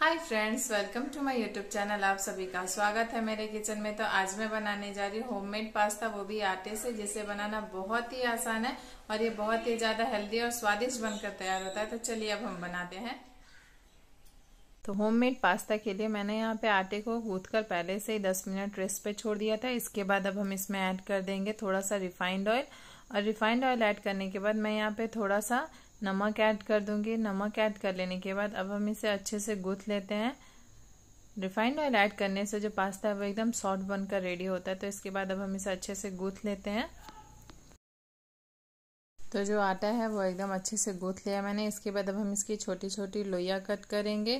hi friends welcome to my YouTube channel आप सभी का स्वागत है मेरे किचन में तो आज मैं बनाने जा रही हूँ होममेड पास्ता वो भी आटे से जिसे बनाना बहुत ही आसान है और ये बहुत ही ज़्यादा हेल्दी और स्वादिष्ट बनकर तैयार होता है तो चलिए अब हम बनाते हैं तो होममेड पास्ता के लिए मैंने यहाँ पे आटे को गूथ पहले से ही दस मिनट रेस्ट पे छोड़ दिया था इसके बाद अब हम इसमें ऐड कर देंगे थोड़ा सा रिफाइंड ऑयल और रिफाइंड ऑयल ऐड करने के बाद मैं यहाँ पे थोड़ा सा नमक ऐड कर दूंगी नमक ऐड कर लेने के बाद अब हम इसे अच्छे से गूथ लेते हैं रिफाइंड ऑयल ऐड करने से जो पास्ता है वो एकदम सॉफ्ट बनकर रेडी होता है तो इसके बाद अब हम इसे अच्छे से गूथ लेते हैं तो जो आटा है वो एकदम अच्छे से गूथ लिया मैंने इसके बाद अब हम इसकी छोटी छोटी लोइया कट करेंगे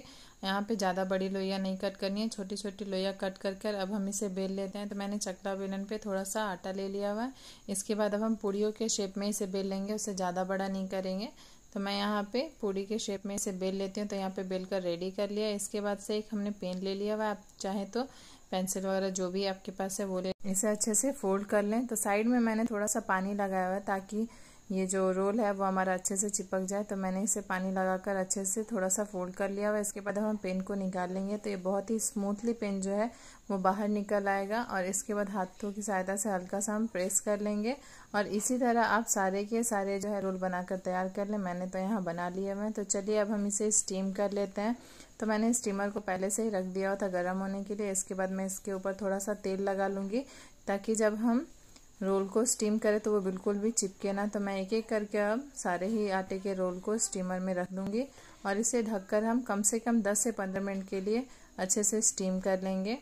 यहाँ पे ज़्यादा बड़ी लोइया नहीं कट करनी है छोटी छोटी लोइया कट कर कर अब हम इसे बेल लेते हैं तो मैंने चकला बेलन पे थोड़ा सा आटा ले लिया हुआ है इसके बाद अब हम पूड़ियों के शेप में इसे बेल लेंगे उसे ज़्यादा बड़ा नहीं करेंगे तो मैं यहाँ पे पूड़ी के शेप में इसे बेल लेती हूँ तो यहाँ पे बेल कर रेडी कर लिया इसके बाद से एक हमने पेन ले लिया हुआ आप चाहे तो पेंसिल वगैरह जो भी आपके पास है वो ले इसे अच्छे से फोल्ड कर लें तो साइड में मैंने थोड़ा सा पानी लगाया हुआ है ताकि ये जो रोल है वो हमारा अच्छे से चिपक जाए तो मैंने इसे पानी लगाकर अच्छे से थोड़ा सा फोल्ड कर लिया हुआ इसके बाद हम पेन को निकाल लेंगे तो ये बहुत ही स्मूथली पेन जो है वो बाहर निकल आएगा और इसके बाद हाथों की सहायता से हल्का सा हम प्रेस कर लेंगे और इसी तरह आप सारे के सारे जो है रोल बनाकर तैयार कर लें मैंने तो यहाँ बना लिए हुए हैं तो चलिए अब हम इसे स्टीम कर लेते हैं तो मैंने स्टीमर को पहले से ही रख दिया हुआ था गर्म होने के लिए इसके बाद मैं इसके ऊपर थोड़ा सा तेल लगा लूँगी ताकि जब हम रोल को स्टीम करें तो वो बिल्कुल भी चिपके ना तो मैं एक एक करके अब सारे ही आटे के रोल को स्टीमर में रख दूँगी और इसे ढककर हम कम से कम 10 से 15 मिनट के लिए अच्छे से स्टीम कर लेंगे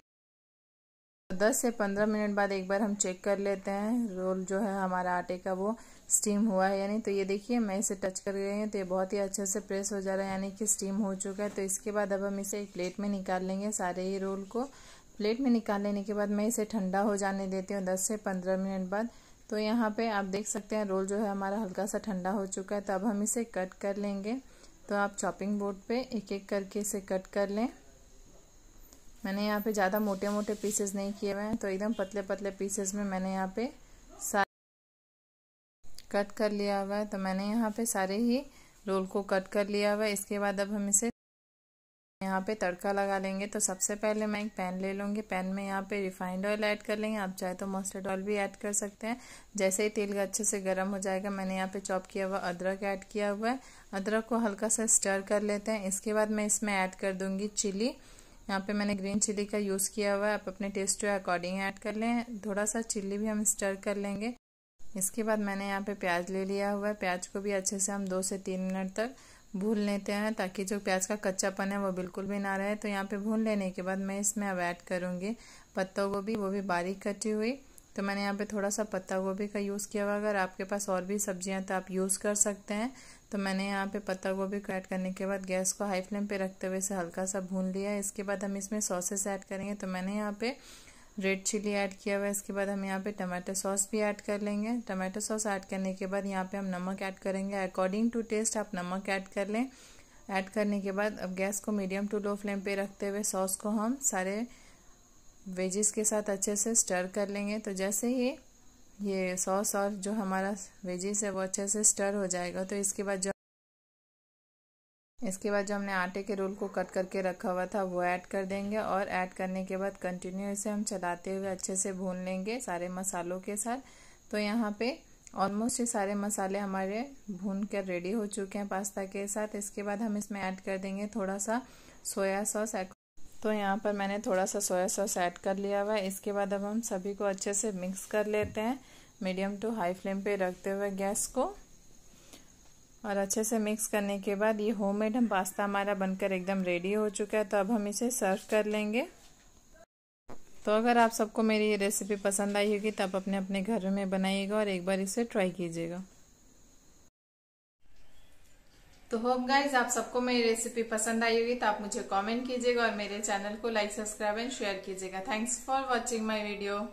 10 से 15 मिनट बाद एक बार हम चेक कर लेते हैं रोल जो है हमारा आटे का वो स्टीम हुआ है यानी तो ये देखिए मैं इसे टच कर रही हूँ तो ये बहुत ही अच्छे से प्रेस हो जा रहा है यानी कि स्टीम हो चुका है तो इसके बाद अब हम इसे एक प्लेट में निकाल लेंगे सारे ही रोल को प्लेट में निकाल लेने के बाद मैं इसे ठंडा हो जाने देती हूँ दस से पंद्रह मिनट बाद तो यहाँ पे आप देख सकते हैं रोल जो है हमारा हल्का सा ठंडा हो चुका है तो अब हम इसे कट कर लेंगे तो आप चॉपिंग बोर्ड पे एक एक करके इसे कट कर लें मैंने यहाँ पे ज़्यादा मोटे मोटे पीसेस नहीं किए हुए हैं तो एकदम पतले पतले पीसेस में मैंने यहाँ पे सारे कट कर लिया हुआ है तो मैंने यहाँ पे सारे ही रोल को कट कर लिया हुआ है इसके बाद अब हम इसे यहाँ पे तड़का लगा लेंगे तो सबसे पहले मैं एक पैन ले लूँगी पैन में यहाँ पे रिफाइंड ऑयल ऐड कर लेंगे आप चाहे तो मस्टर्ड ऑयल भी ऐड कर सकते हैं जैसे ही तेल अच्छे से गर्म हो जाएगा मैंने यहाँ पे चॉप किया हुआ अदरक ऐड किया हुआ है अदरक को हल्का सा स्टर कर लेते हैं इसके बाद मैं इसमें ऐड कर दूँगी चिली यहाँ पे मैंने ग्रीन चिली का यूज़ किया हुआ है आप अपने टेस्ट के अकॉर्डिंग ऐड कर लें थोड़ा सा चिली भी हम स्टर कर लेंगे इसके बाद मैंने यहाँ पे प्याज ले लिया हुआ है प्याज को भी अच्छे से हम दो से तीन मिनट तक भून लेते हैं ताकि जो प्याज का कच्चापन है वो बिल्कुल भी ना रहे तो यहाँ पे भून लेने के बाद मैं इसमें अब ऐड करूँगी पत्ता गोभी वो भी बारीक कटी हुई तो मैंने यहाँ पे थोड़ा सा पत्ता गोभी का यूज़ किया हुआ अगर आपके पास और भी सब्जियाँ तो आप यूज़ कर सकते हैं तो मैंने यहाँ पे पत्ता गोभी को ऐड करने के बाद गैस को हाई फ्लेम पे रखते हुए इसे हल्का सा भून लिया इसके बाद हम इसमें सॉसेस ऐड करेंगे तो मैंने यहाँ पे रेड चिली ऐड किया हुआ है इसके बाद हम यहाँ पे टमाटो सॉस भी ऐड कर लेंगे टमाटो सॉस ऐड करने के बाद यहाँ पे हम नमक ऐड करेंगे अकॉर्डिंग टू टेस्ट आप नमक ऐड कर लें ऐड करने के बाद अब गैस को मीडियम टू लो फ्लेम पे रखते हुए सॉस को हम सारे वेजेस के साथ अच्छे से स्टर कर लेंगे तो जैसे ही ये सॉस और जो हमारा वेजेस है वो अच्छे से स्टर हो जाएगा तो इसके बाद इसके बाद जो हमने आटे के रोल को कट करके रखा हुआ था वो ऐड कर देंगे और ऐड करने के बाद कंटिन्यू इसे हम चलाते हुए अच्छे से भून लेंगे सारे मसालों के साथ तो यहाँ पे ऑलमोस्ट ये सारे मसाले हमारे भून कर रेडी हो चुके हैं पास्ता के साथ इसके बाद हम इसमें ऐड कर देंगे थोड़ा सा सोया सॉस तो यहाँ पर मैंने थोड़ा सा सोया सॉस ऐड कर लिया हुआ है इसके बाद अब हम सभी को अच्छे से मिक्स कर लेते हैं मीडियम टू हाई फ्लेम पे रखते हुए गैस को और अच्छे से मिक्स करने के बाद ये होममेड हम पास्ता हमारा बनकर एकदम रेडी हो चुका है तो अब हम इसे सर्व कर लेंगे तो अगर आप सबको मेरी ये रेसिपी पसंद आई होगी तो आप अपने अपने घर में बनाइएगा और एक बार इसे ट्राई कीजिएगा तो होप गाइज आप सबको मेरी रेसिपी पसंद आई होगी तो आप मुझे कमेंट कीजिएगा और मेरे चैनल को लाइक सब्सक्राइब एंड शेयर कीजिएगा thanks for watching my video